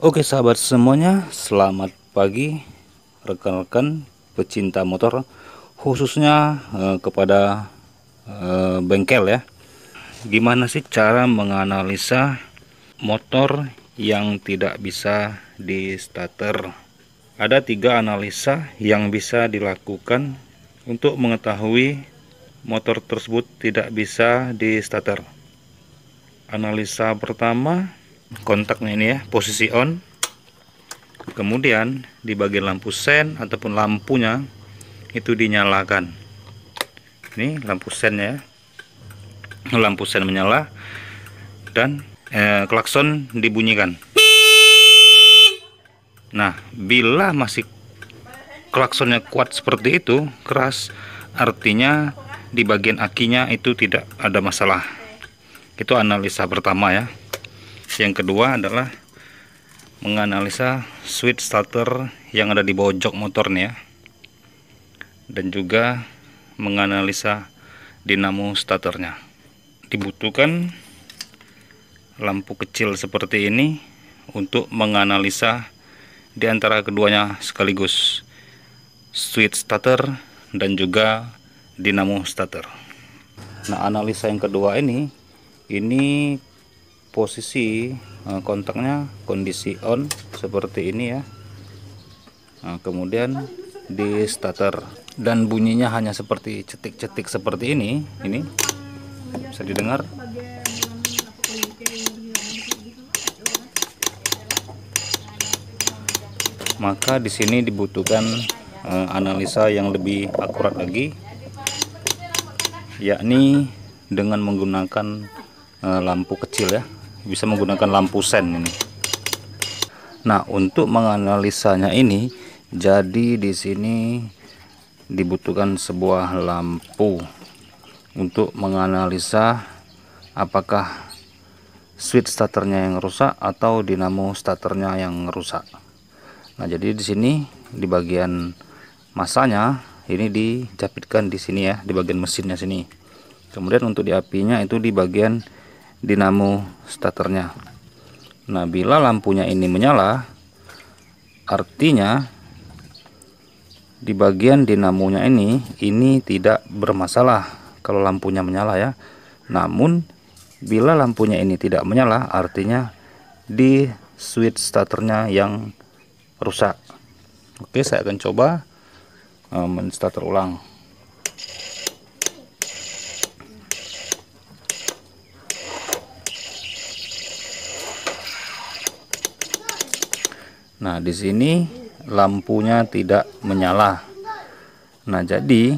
Oke sahabat semuanya, selamat pagi rekan-rekan pecinta motor khususnya eh, kepada eh, bengkel ya. Gimana sih cara menganalisa motor yang tidak bisa di starter? Ada tiga analisa yang bisa dilakukan untuk mengetahui motor tersebut tidak bisa di starter. Analisa pertama kontaknya ini ya posisi on kemudian di bagian lampu sen ataupun lampunya itu dinyalakan ini lampu sennya ya lampu sen menyala dan eh, klakson dibunyikan nah bila masih klaksonnya kuat seperti itu keras artinya di bagian akinya itu tidak ada masalah itu analisa pertama ya yang kedua adalah menganalisa switch starter yang ada di bawah jok motornya dan juga menganalisa dinamo starternya. Dibutuhkan lampu kecil seperti ini untuk menganalisa di antara keduanya sekaligus switch starter dan juga dinamo starter. Nah, analisa yang kedua ini ini posisi eh, kontaknya kondisi on seperti ini ya nah, kemudian di starter dan bunyinya hanya seperti cetik-cetik seperti ini ini bisa didengar maka di sini dibutuhkan uh, analisa yang lebih akurat lagi yakni dengan menggunakan uh, lampu kecil ya bisa menggunakan lampu sen ini nah untuk menganalisanya ini jadi di sini dibutuhkan sebuah lampu untuk menganalisa apakah switch starternya yang rusak atau dinamo starternya yang rusak nah jadi di sini di bagian masanya ini dijapitkan di sini ya di bagian mesinnya sini kemudian untuk di apinya itu di bagian dinamo staternya. nah bila lampunya ini menyala artinya di bagian dinamonya ini ini tidak bermasalah kalau lampunya menyala ya namun bila lampunya ini tidak menyala artinya di switch starternya yang rusak oke saya akan coba eh, men-starter ulang Nah, di sini lampunya tidak menyala. Nah, jadi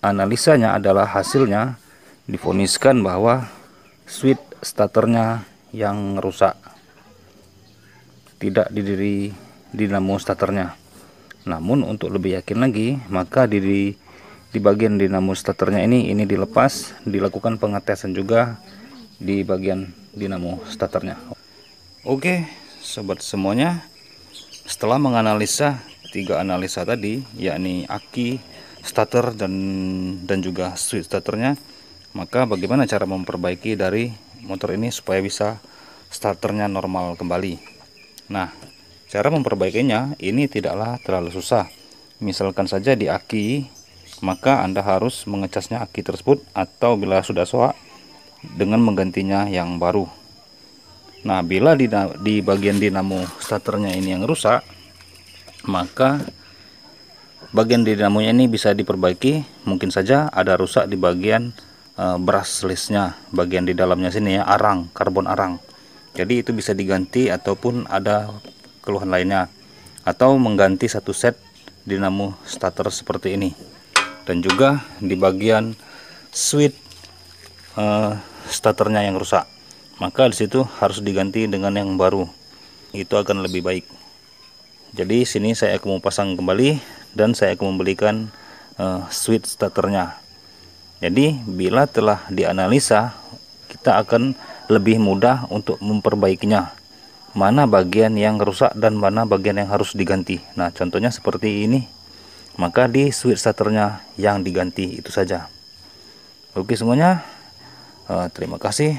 analisanya adalah hasilnya difoniskan bahwa switch starternya yang rusak. Tidak di dinamo starternya. Namun untuk lebih yakin lagi, maka di di bagian dinamo starternya ini ini dilepas, dilakukan pengetesan juga di bagian dinamo starternya. Oke, okay sobat semuanya setelah menganalisa tiga analisa tadi yakni aki starter dan dan juga switch starternya maka bagaimana cara memperbaiki dari motor ini supaya bisa starternya normal kembali nah cara memperbaikinya ini tidaklah terlalu susah misalkan saja di aki maka anda harus mengecasnya aki tersebut atau bila sudah soak dengan menggantinya yang baru Nah bila di, di bagian dinamo starternya ini yang rusak maka bagian dinamonya ini bisa diperbaiki mungkin saja ada rusak di bagian e, eh, brass listnya bagian di dalamnya sini ya arang karbon arang jadi itu bisa diganti ataupun ada keluhan lainnya atau mengganti satu set dinamo starter seperti ini dan juga di bagian switch eh, e, starternya yang rusak maka disitu harus diganti dengan yang baru itu akan lebih baik jadi sini saya akan pasang kembali dan saya akan membelikan uh, eh, switch starternya jadi bila telah dianalisa kita akan lebih mudah untuk memperbaikinya mana bagian yang rusak dan mana bagian yang harus diganti nah contohnya seperti ini maka di switch starternya yang diganti itu saja oke semuanya uh, terima kasih